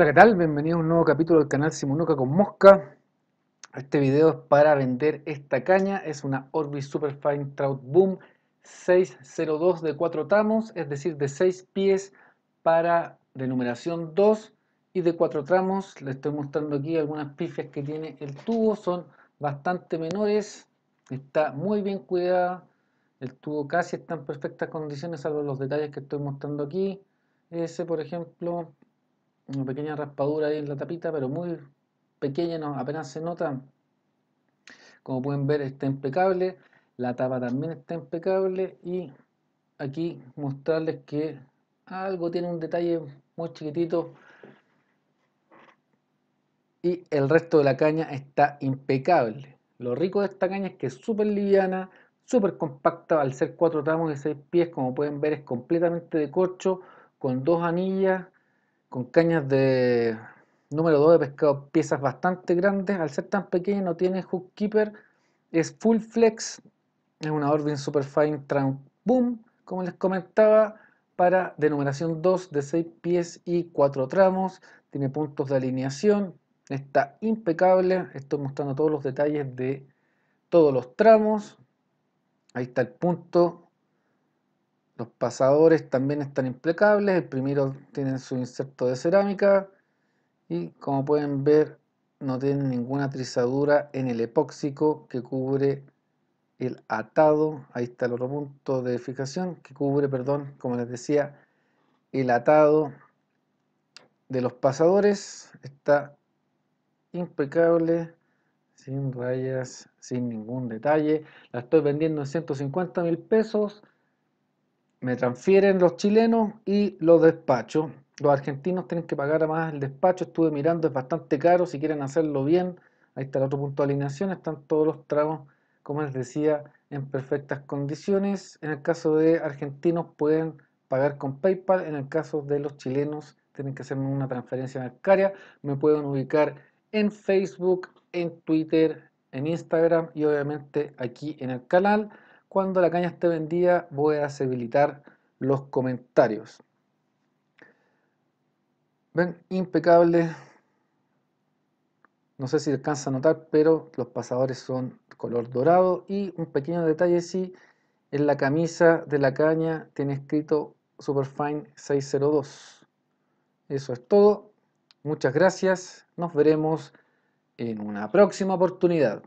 Hola, ¿qué tal? Bienvenidos a un nuevo capítulo del canal Simonuca con Mosca. Este video es para vender esta caña. Es una Super Superfine Trout Boom 602 de 4 tramos, es decir, de 6 pies para denumeración 2 y de 4 tramos. le estoy mostrando aquí algunas pifias que tiene el tubo. Son bastante menores. Está muy bien cuidada. El tubo casi está en perfectas condiciones, salvo los detalles que estoy mostrando aquí. Ese, por ejemplo, una pequeña raspadura ahí en la tapita, pero muy pequeña, no, apenas se nota. Como pueden ver está impecable, la tapa también está impecable y aquí mostrarles que algo tiene un detalle muy chiquitito y el resto de la caña está impecable. Lo rico de esta caña es que es súper liviana, súper compacta, al ser cuatro tramos de seis pies, como pueden ver es completamente de corcho, con dos anillas, con cañas de número 2 de pescado, piezas bastante grandes, al ser tan pequeña no tiene hook keeper, es full flex, es una Super Superfine Tramp Boom, como les comentaba, para denominación 2 de 6 pies y 4 tramos, tiene puntos de alineación, está impecable, estoy mostrando todos los detalles de todos los tramos, ahí está el punto los pasadores también están impecables. El primero tienen su inserto de cerámica. Y como pueden ver, no tienen ninguna trizadura en el epóxico que cubre el atado. Ahí está el otro punto de fijación que cubre, perdón, como les decía, el atado de los pasadores. Está impecable sin rayas, sin ningún detalle. La estoy vendiendo en 150 mil pesos me transfieren los chilenos y los despachos. Los argentinos tienen que pagar más el despacho, estuve mirando, es bastante caro, si quieren hacerlo bien, ahí está el otro punto de alineación, están todos los tramos, como les decía, en perfectas condiciones. En el caso de argentinos pueden pagar con PayPal, en el caso de los chilenos tienen que hacerme una transferencia bancaria, me pueden ubicar en Facebook, en Twitter, en Instagram y obviamente aquí en el canal cuando la caña esté vendida voy a habilitar los comentarios. Ven, impecable. No sé si alcanza a notar, pero los pasadores son color dorado y un pequeño detalle si en la camisa de la caña tiene escrito Superfine 602. Eso es todo. Muchas gracias. Nos veremos en una próxima oportunidad.